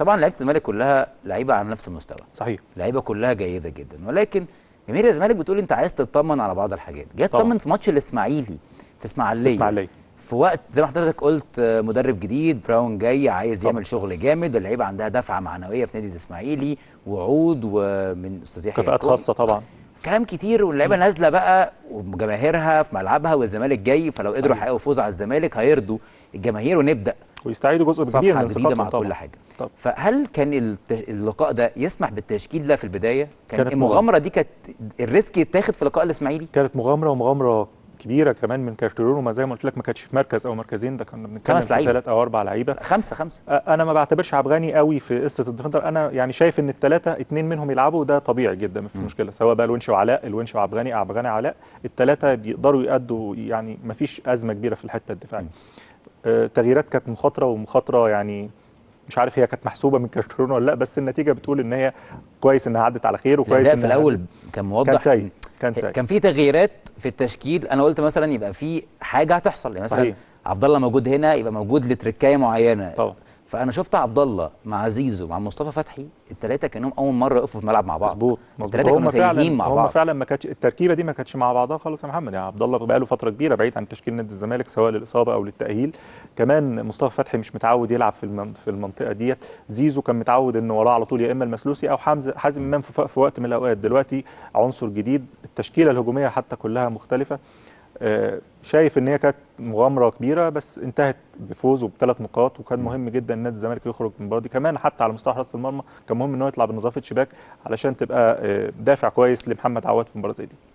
طبعا لعيبه الزمالك كلها لعيبه على نفس المستوى صحيح لعيبه كلها جيده جدا ولكن جماهير الزمالك بتقول انت عايز تطمن على بعض الحاجات جاي تطمن في ماتش الاسماعيلي في اسماعيليه اسماعيليه في وقت زي ما حضرتك قلت مدرب جديد براون جاي عايز يعمل شغل جامد اللعيبه عندها دفعه معنويه في نادي الاسماعيلي وعود ومن استاذ يحيى كفاءات خاصه طبعا كلام كتير واللعيبه نازله بقى وجماهيرها في ملعبها والزمالك جاي فلو قدروا يحققوا فوز على الزمالك هيرضوا الجماهير ونبدا ويستعيدوا جزء كبير من صفاته مع طبعًا. كل حاجه طبعًا. فهل كان اللقاء ده يسمح بالتشكيل ده في البدايه كان كانت المغامره مغامرة. دي كانت الريسك يتاخد في لقاء الاسماعيلي كانت مغامره ومغامره كبيره كمان من كارتيرون وما زي ما قلت لك ما كانتش في مركز او مركزين ده كنا بنتكلم في ثلاث او اربع لعيبه خمسه خمسه انا ما بعتبرش عبغاني قوي في قصه الديفندر انا يعني شايف ان الثلاثه اثنين منهم يلعبوا ده طبيعي جدا ما فيش مشكله سواء بقى الونش وعلاء الونش وعبغاني عبغاني علاء الثلاثه بيقدروا يأدوا يعني ما فيش ازمه كبيره في الحته الدفاعيه آه، تغييرات كانت مخاطره ومخاطره يعني مش عارف هي كانت محسوبه من كاشترون ولا لا بس النتيجه بتقول ان هي كويس انها عدت على خير وكويس ان في الاول كان موضح كان سيء كان سيء كان في تغييرات في التشكيل انا قلت مثلا يبقى في حاجه هتحصل يعني مثلا عبد الله موجود هنا يبقى موجود لتركايه معينه طبعا فانا شفت عبد الله مع زيزو مع مصطفى فتحي الثلاثه كانهم اول مره يقفوا في الملعب مع بعض مظبوط الثلاثه كانوا تايهين مع بعض هم فعلا ما كانتش التركيبه دي ما كانتش مع بعضها خالص يا محمد يعني عبد الله بقى له فتره كبيره بعيد عن تشكيل نادي الزمالك سواء للاصابه او للتاهيل كمان مصطفى فتحي مش متعود يلعب في في المنطقه ديت زيزو كان متعود ان وراه على طول يا اما المسلوسي او حمزه حازم امام في وقت من الاوقات دلوقتي عنصر جديد التشكيله الهجوميه حتى كلها مختلفه آه، شايف ان هي كانت مغامره كبيره بس انتهت بفوز وبثلاث نقاط وكان مهم جدا ان نادي الزمالك يخرج من المباراه دي كمان حتى على مستوى حراسه المرمى كان مهم ان هو يطلع بنظافه شباك علشان تبقى آه، دافع كويس لمحمد عواد في المباراه زي دي